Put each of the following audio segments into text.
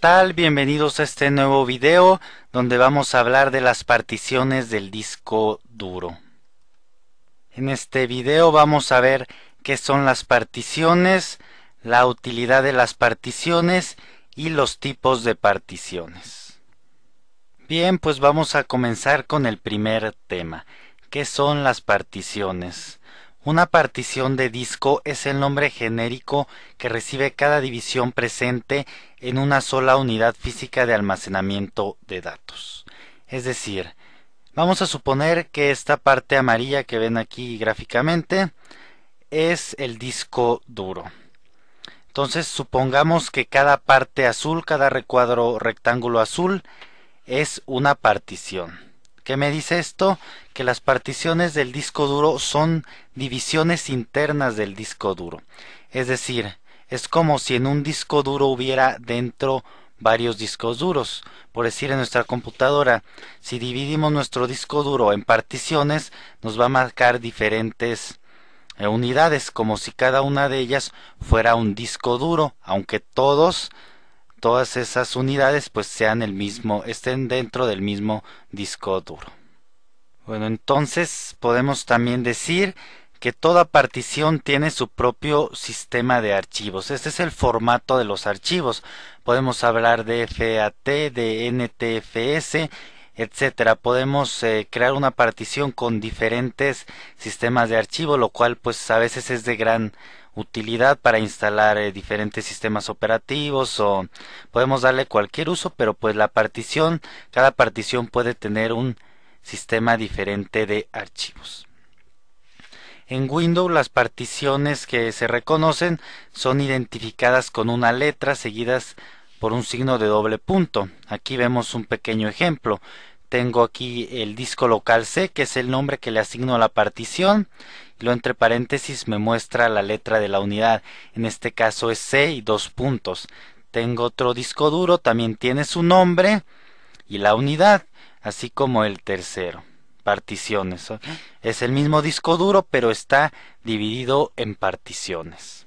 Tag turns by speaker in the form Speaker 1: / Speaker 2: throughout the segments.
Speaker 1: tal? Bienvenidos a este nuevo video donde vamos a hablar de las particiones del disco duro. En este video vamos a ver qué son las particiones, la utilidad de las particiones y los tipos de particiones. Bien, pues vamos a comenzar con el primer tema, qué son las particiones. Una partición de disco es el nombre genérico que recibe cada división presente en una sola unidad física de almacenamiento de datos. Es decir, vamos a suponer que esta parte amarilla que ven aquí gráficamente es el disco duro. Entonces supongamos que cada parte azul, cada recuadro rectángulo azul es una partición. ¿Qué me dice esto? Que las particiones del disco duro son divisiones internas del disco duro. Es decir, es como si en un disco duro hubiera dentro varios discos duros. Por decir, en nuestra computadora, si dividimos nuestro disco duro en particiones, nos va a marcar diferentes eh, unidades, como si cada una de ellas fuera un disco duro, aunque todos todas esas unidades pues sean el mismo, estén dentro del mismo disco duro. Bueno, entonces podemos también decir que toda partición tiene su propio sistema de archivos. Este es el formato de los archivos. Podemos hablar de FAT, de NTFS, etcétera. Podemos eh, crear una partición con diferentes sistemas de archivo, lo cual pues a veces es de gran utilidad para instalar eh, diferentes sistemas operativos o podemos darle cualquier uso, pero pues la partición, cada partición puede tener un sistema diferente de archivos. En Windows las particiones que se reconocen son identificadas con una letra seguidas por un signo de doble punto. Aquí vemos un pequeño ejemplo tengo aquí el disco local C, que es el nombre que le asigno a la partición. Y Lo entre paréntesis me muestra la letra de la unidad. En este caso es C y dos puntos. Tengo otro disco duro, también tiene su nombre y la unidad, así como el tercero. Particiones. Es el mismo disco duro, pero está dividido en particiones.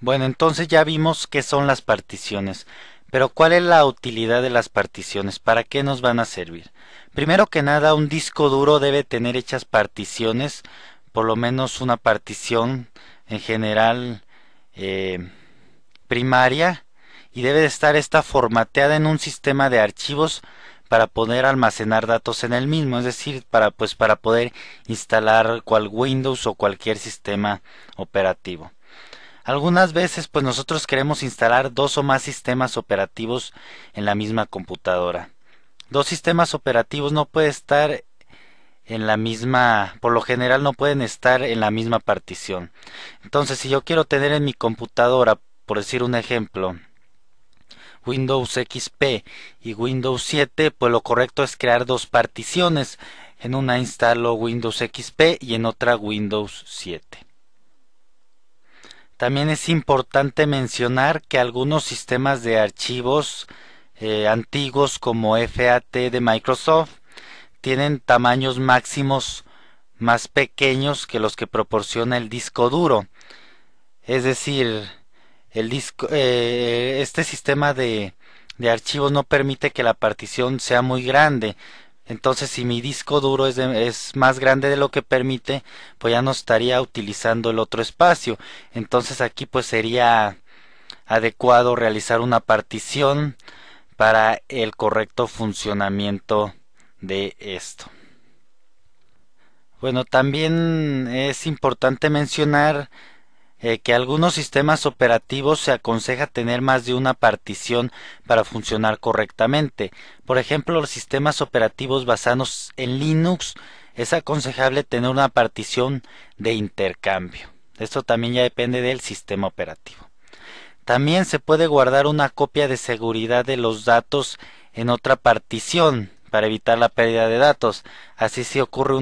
Speaker 1: Bueno, entonces ya vimos qué son las particiones. Pero ¿cuál es la utilidad de las particiones? ¿Para qué nos van a servir? Primero que nada, un disco duro debe tener hechas particiones, por lo menos una partición en general eh, primaria, y debe de estar esta formateada en un sistema de archivos para poder almacenar datos en el mismo, es decir, para pues, para poder instalar cual Windows o cualquier sistema operativo. Algunas veces pues nosotros queremos instalar dos o más sistemas operativos en la misma computadora. Dos sistemas operativos no pueden estar en la misma, por lo general no pueden estar en la misma partición. Entonces si yo quiero tener en mi computadora, por decir un ejemplo, Windows XP y Windows 7, pues lo correcto es crear dos particiones. En una instalo Windows XP y en otra Windows 7. También es importante mencionar que algunos sistemas de archivos eh, antiguos como FAT de Microsoft tienen tamaños máximos más pequeños que los que proporciona el disco duro. Es decir, eh, este sistema de archivos no permite que la partición sea muy grande, entonces, si mi disco duro es, más grande de lo que permite, pues ya no estaría utilizando el otro espacio. Entonces aquí pues sería adecuado realizar una partición para el correcto funcionamiento de esto. Bueno, también es importante mencionar eh, que algunos sistemas operativos se aconseja tener más de una partición para funcionar correctamente. Por ejemplo, los sistemas operativos basados en Linux es aconsejable tener una partición de intercambio. Esto también ya depende del sistema operativo. También se puede guardar una copia de seguridad de los datos en otra partición para evitar la pérdida de datos. Así si ocurre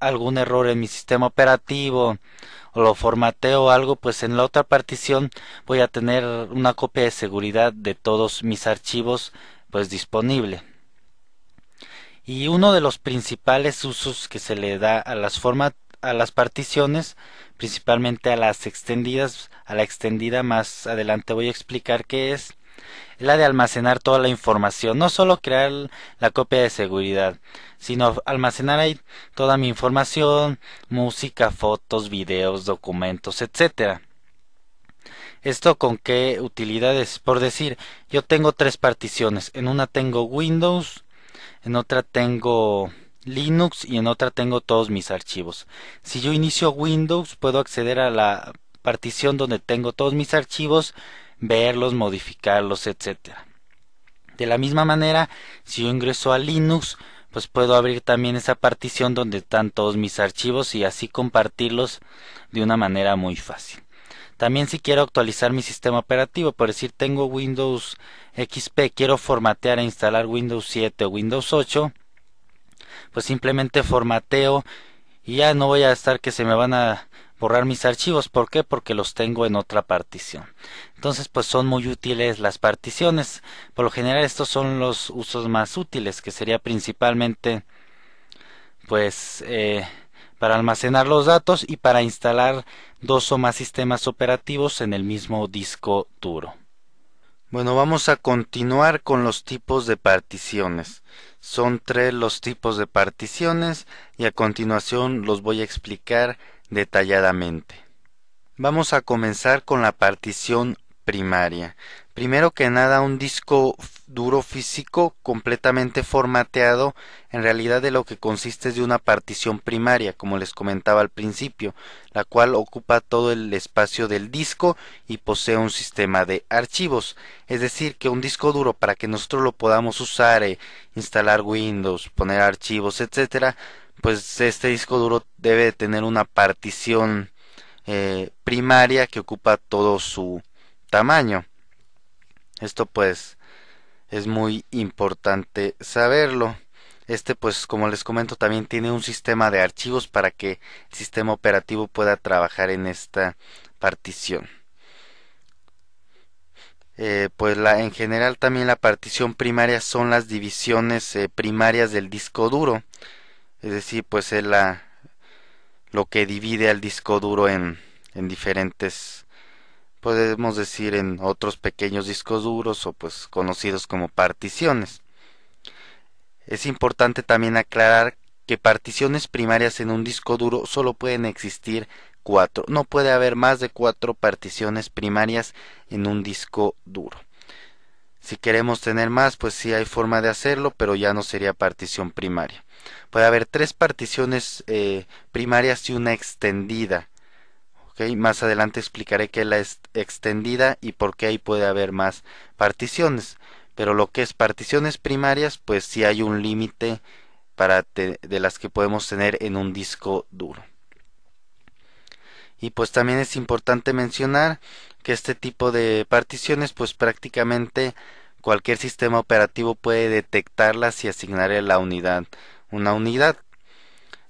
Speaker 1: algún error en mi sistema operativo o lo formateo algo, pues en la otra partición voy a tener una copia de seguridad de todos mis archivos pues disponible. Y uno de los principales usos que se le da a las a las particiones, principalmente a las extendidas, a la extendida más adelante voy a explicar qué es, la de almacenar toda la información, no solo crear la copia de seguridad, sino almacenar ahí toda mi información, música, fotos, videos, documentos, etcétera. ¿Esto con qué utilidades? Por decir, yo tengo tres particiones. En una tengo Windows, en otra tengo Linux y en otra tengo todos mis archivos. Si yo inicio Windows, puedo acceder a la partición donde tengo todos mis archivos verlos, modificarlos, etcétera. De la misma manera, si yo ingreso a Linux, pues puedo abrir también esa partición donde están todos mis archivos y así compartirlos de una manera muy fácil. También si quiero actualizar mi sistema operativo, por decir tengo Windows XP, quiero formatear e instalar Windows 7 o Windows 8, pues simplemente formateo y ya no voy a estar que se me van a borrar mis archivos. ¿Por qué? Porque los tengo en otra partición. Entonces, pues son muy útiles las particiones. Por lo general, estos son los usos más útiles, que sería principalmente, pues, eh, para almacenar los datos y para instalar dos o más sistemas operativos en el mismo disco duro. Bueno, vamos a continuar con los tipos de particiones. Son tres los tipos de particiones y a continuación los voy a explicar detalladamente. Vamos a comenzar con la partición primaria. Primero que nada, un disco duro físico completamente formateado, en realidad de lo que consiste es de una partición primaria, como les comentaba al principio, la cual ocupa todo el espacio del disco y posee un sistema de archivos. Es decir, que un disco duro para que nosotros lo podamos usar, eh, instalar Windows, poner archivos, etcétera, pues este disco duro debe tener una partición eh, primaria que ocupa todo su tamaño. Esto pues es muy importante saberlo. Este pues como les comento también tiene un sistema de archivos para que el sistema operativo pueda trabajar en esta partición. Eh, pues la, en general también la partición primaria son las divisiones eh, primarias del disco duro. Es decir, pues es lo que divide al disco duro en, en diferentes, podemos decir, en otros pequeños discos duros o pues conocidos como particiones. Es importante también aclarar que particiones primarias en un disco duro solo pueden existir cuatro. No puede haber más de cuatro particiones primarias en un disco duro. Si queremos tener más, pues sí hay forma de hacerlo, pero ya no sería partición primaria puede haber tres particiones eh, primarias y una extendida. Más adelante explicaré qué es la extendida y por qué ahí puede haber más particiones. Pero lo que es particiones primarias, pues sí hay un límite de las que podemos tener en un disco duro. Y pues también es importante mencionar que este tipo de particiones, pues prácticamente cualquier sistema operativo puede detectarlas y asignarle la unidad una unidad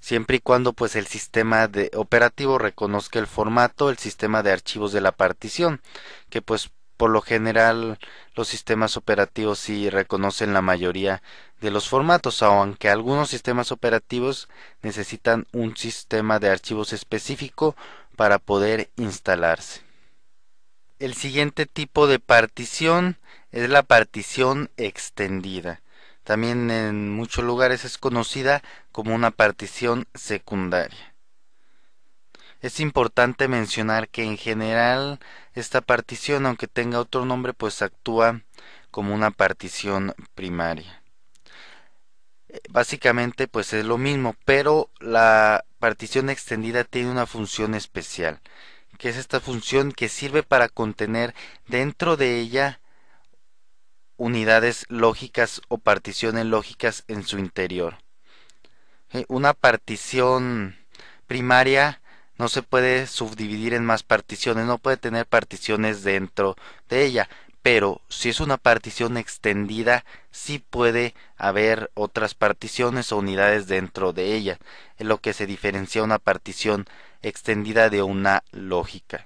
Speaker 1: siempre y cuando pues el sistema de operativo reconozca el formato, el sistema de archivos de la partición, que pues por lo general los sistemas operativos sí reconocen la mayoría de los formatos, aunque algunos sistemas operativos necesitan un sistema de archivos específico para poder instalarse. El siguiente tipo de partición es la partición extendida también en muchos lugares es conocida como una partición secundaria. Es importante mencionar que en general esta partición, aunque tenga otro nombre, pues actúa como una partición primaria. Eh, básicamente pues es lo mismo, pero la partición extendida tiene una función especial, que es esta función que sirve para contener dentro de ella unidades lógicas o particiones lógicas en su interior. Eh, una partición primaria no se puede subdividir en más particiones, no puede tener particiones dentro de ella, pero si es una partición extendida, sí puede haber otras particiones o unidades dentro de ella, en lo que se diferencia una partición extendida de una lógica.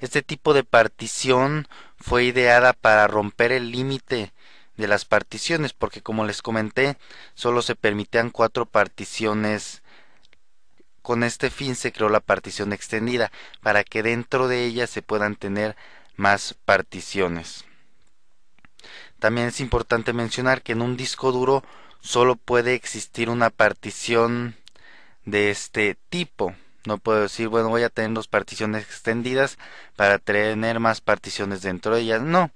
Speaker 1: Este tipo de partición fue ideada para romper el límite de las particiones, porque como les comenté, solo se permitían cuatro particiones. Con este fin se creó la partición extendida, para que dentro de ella se puedan tener más particiones. También es importante mencionar que en un disco duro solo puede existir una partición de este tipo, no puedo decir, bueno, voy a tener dos particiones extendidas para tener más particiones dentro de ellas. No.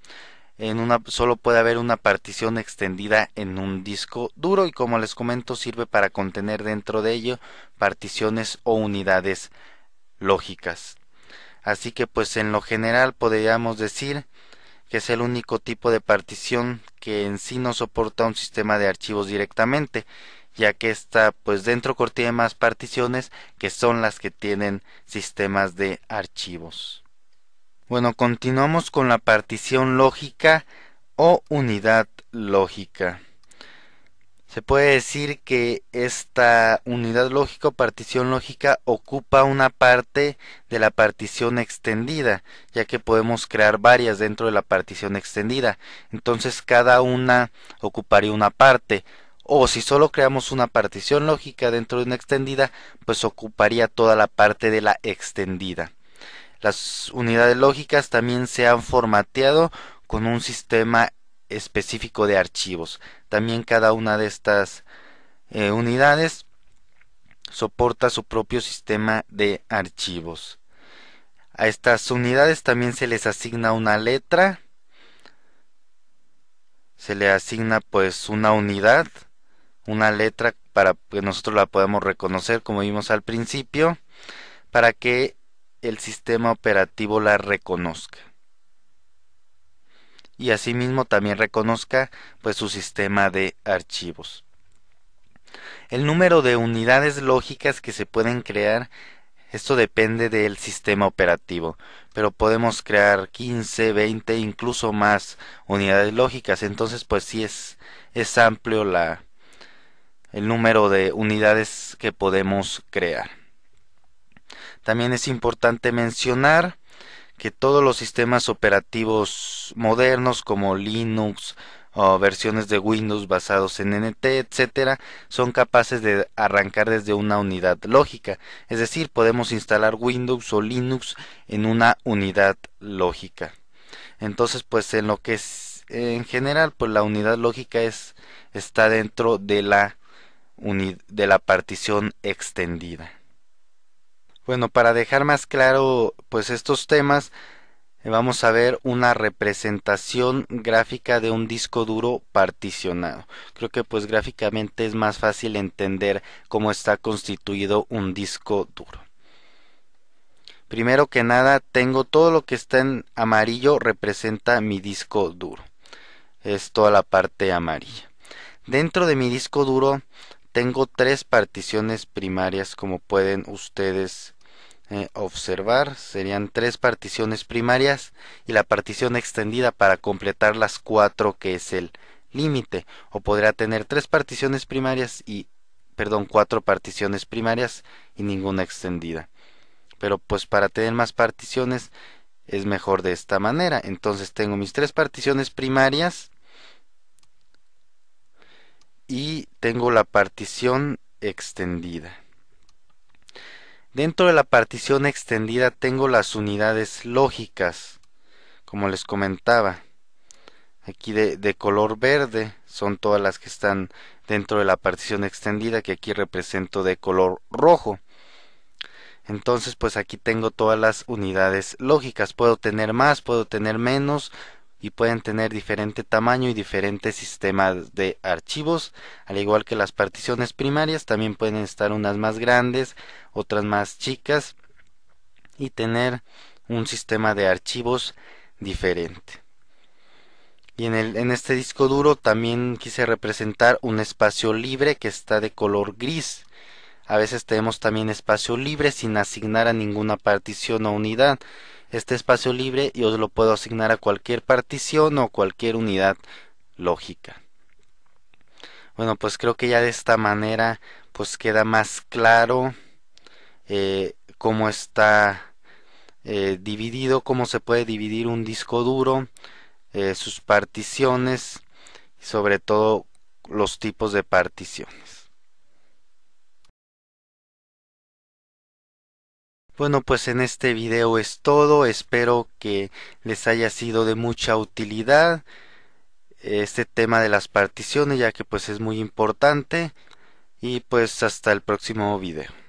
Speaker 1: En una, solo puede haber una partición extendida en un disco duro y como les comento sirve para contener dentro de ello particiones o unidades lógicas. Así que pues en lo general podríamos decir que es el único tipo de partición que en sí no soporta un sistema de archivos directamente ya que esta pues dentro contiene más particiones que son las que tienen sistemas de archivos. Bueno, continuamos con la partición lógica o unidad lógica. Se puede decir que esta unidad lógica o partición lógica ocupa una parte de la partición extendida, ya que podemos crear varias dentro de la partición extendida. Entonces cada una ocuparía una parte o si solo creamos una partición lógica dentro de una extendida, pues ocuparía toda la parte de la extendida. Las unidades lógicas también se han formateado con un sistema específico de archivos. También cada una de estas eh, unidades soporta su propio sistema de archivos. A estas unidades también se les asigna una letra, se le asigna pues una unidad una letra para que nosotros la podamos reconocer como vimos al principio, para que el sistema operativo la reconozca. Y asimismo también reconozca pues su sistema de archivos. El número de unidades lógicas que se pueden crear esto depende del sistema operativo, pero podemos crear 15, 20, incluso más unidades lógicas, entonces pues sí es, es amplio la, el número de unidades que podemos crear. También es importante mencionar que todos los sistemas operativos modernos como Linux o versiones de Windows basados en NT, etcétera, son capaces de arrancar desde una unidad lógica, es decir, podemos instalar Windows o Linux en una unidad lógica. Entonces, pues en lo que es en general, pues la unidad lógica es está dentro de la de la partición extendida. Bueno, para dejar más claro pues estos temas, eh, vamos a ver una representación gráfica de un disco duro particionado. Creo que pues gráficamente es más fácil entender cómo está constituido un disco duro. Primero que nada, tengo todo lo que está en amarillo representa mi disco duro. Es toda la parte amarilla. Dentro de mi disco duro tengo tres particiones primarias como pueden ustedes eh, observar. Serían tres particiones primarias y la partición extendida para completar las cuatro que es el límite. O podrá tener tres particiones primarias y, perdón, cuatro particiones primarias y ninguna extendida. Pero pues para tener más particiones es mejor de esta manera. Entonces tengo mis tres particiones primarias y tengo la partición extendida. Dentro de la partición extendida tengo las unidades lógicas, como les comentaba. Aquí de, color verde son todas las que están dentro de la partición extendida que aquí represento de color rojo. Entonces pues aquí tengo todas las unidades lógicas. Puedo tener más, puedo tener menos, y pueden tener diferente tamaño y diferentes sistemas de archivos, al igual que las particiones primarias, también pueden estar unas más grandes, otras más chicas y tener un sistema de archivos diferente. Y en, el, en, este disco duro también quise representar un espacio libre que está de color gris. A veces tenemos también espacio libre sin asignar a ninguna partición o unidad este espacio libre y os lo puedo asignar a cualquier partición o cualquier unidad lógica. Bueno, pues creo que ya de esta manera pues queda más claro eh, cómo está eh, dividido, cómo se puede dividir un disco duro, eh, sus particiones y sobre todo los tipos de particiones. Bueno, pues en este video es todo. Espero que les haya sido de mucha utilidad este tema de las particiones, ya que pues es muy importante. Y pues hasta el próximo video.